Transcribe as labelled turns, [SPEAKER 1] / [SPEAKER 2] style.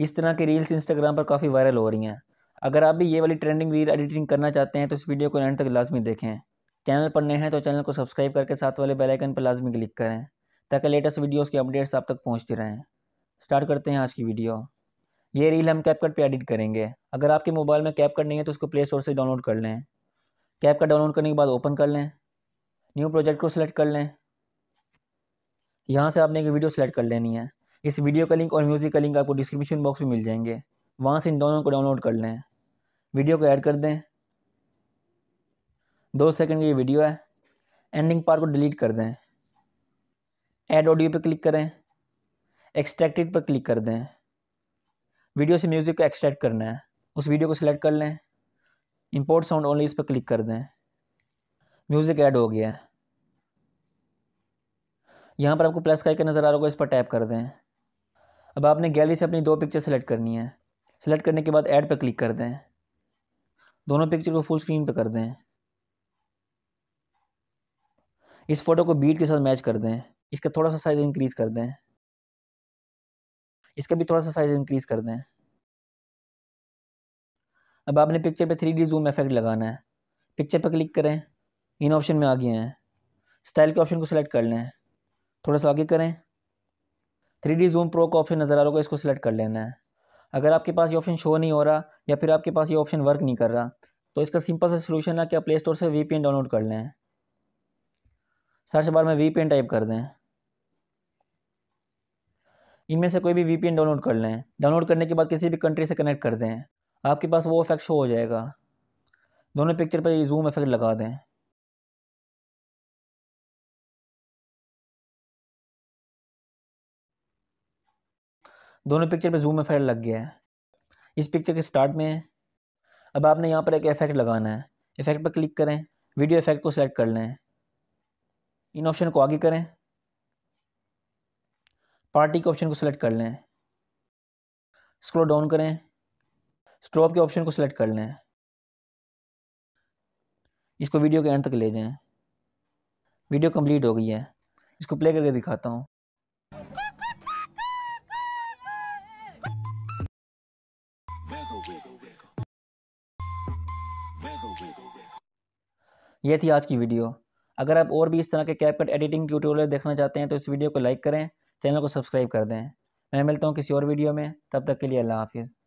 [SPEAKER 1] इस तरह की रील्स इंस्टाग्राम पर काफ़ी वायरल हो रही हैं अगर आप भी ये वाली ट्रेंडिंग रील एडिटिंग करना चाहते हैं तो इस वीडियो को एंड तक लाजमी देखें चैनल पर नए हैं तो चैनल को सब्सक्राइब करके साथ वाले बेलाइकन पर लाजमी क्लिक करें ताकि लेटेस्ट वीडियोज़ की अपडेट्स आप तक पहुँचती रहें स्टार्ट करते हैं आज की वीडियो ये रील हम कैपकट पर एडिट करेंगे अगर आपके मोबाइल में कैपकट नहीं है तो उसको प्ले स्टोर से डाउनलोड कर लें कैपकट डाउनलोड करने के बाद ओपन कर लें न्यू प्रोजेक्ट को सिलेक्ट कर लें यहाँ से आपने एक वीडियो सेलेक्ट कर लेनी है इस वीडियो का लिंक और म्यूज़िक का लिंक आपको डिस्क्रिप्शन बॉक्स में मिल जाएंगे वहाँ से इन दोनों को डाउनलोड कर लें वीडियो को ऐड कर दें दो सेकंड की ये वीडियो है एंडिंग पार्ट को डिलीट कर दें ऐड ऑडियो पर क्लिक करें एक्सट्रैक्टेड पर क्लिक कर दें वीडियो से म्यूज़िक को एक्सट्रैक्ट करना है उस वीडियो को सिलेक्ट कर लें इम्पोर्ट साउंड ओनली इस पर क्लिक कर दें म्यूज़िक ऐड हो गया है यहाँ पर आपको प्लस का आइकन नज़र आ रहा होगा इस पर टैप कर दें अब आपने गैलरी से अपनी दो पिक्चर सेलेक्ट करनी है सेलेक्ट करने के बाद ऐड पर क्लिक कर दें दोनों पिक्चर को फुल स्क्रीन पर कर दें इस फ़ोटो को बीट के साथ मैच कर दें इसका थोड़ा सा साइज़ इंक्रीज़ कर दें इसका भी थोड़ा सा साइज़ इंक्रीज़ कर दें अब आपने पिक्चर पे थ्री डी जूम इफेक्ट लगाना है पिक्चर पर क्लिक करें इन ऑप्शन में आ गए हैं स्टाइल के ऑप्शन को सिलेक्ट कर लें थोड़ा सा आगे करें थ्री डी जूम प्रो का ऑप्शन नज़र आ रहा होगा इसको सिलेक्ट कर लेना है अगर आपके पास ये ऑप्शन शो नहीं हो रहा या फिर आपके पास ये ऑप्शन वर्क नहीं कर रहा तो इसका सिंपल सा सोल्यूशन है कि आप प्ले स्टोर से वी डाउनलोड कर लें सर्च बार में वी टाइप कर दें इनमें से कोई भी वी डाउनलोड कर लें डाउनलोड करने के बाद किसी भी कंट्री से कनेक्ट कर दें आपके पास वो इफेक्ट शो हो जाएगा दोनों पिक्चर पर ये जूम इफेक्ट लगा दें दोनों पिक्चर पे जूम इफेक्ट लग गया है इस पिक्चर के स्टार्ट में है अब आपने यहाँ पर एक इफेक्ट लगाना है इफेक्ट पर क्लिक करें वीडियो इफेक्ट को सिलेक्ट कर लें इन ऑप्शन को आगे करें पार्टी के ऑप्शन को सिलेक्ट कर लें स्क्रॉल डाउन करें स्ट्रोप के ऑप्शन को सिलेक्ट कर लें इसको वीडियो के एंड तक ले जाएं वीडियो कंप्लीट हो गई है इसको प्ले करके दिखाता हूँ ये थी आज की वीडियो अगर आप और भी इस तरह के कैप एडिटिंग ट्यूटोरियल देखना चाहते हैं तो इस वीडियो को लाइक करें चैनल को सब्सक्राइब कर दें मैं मिलता हूँ किसी और वीडियो में तब तक के लिए अल्लाह हाफिज़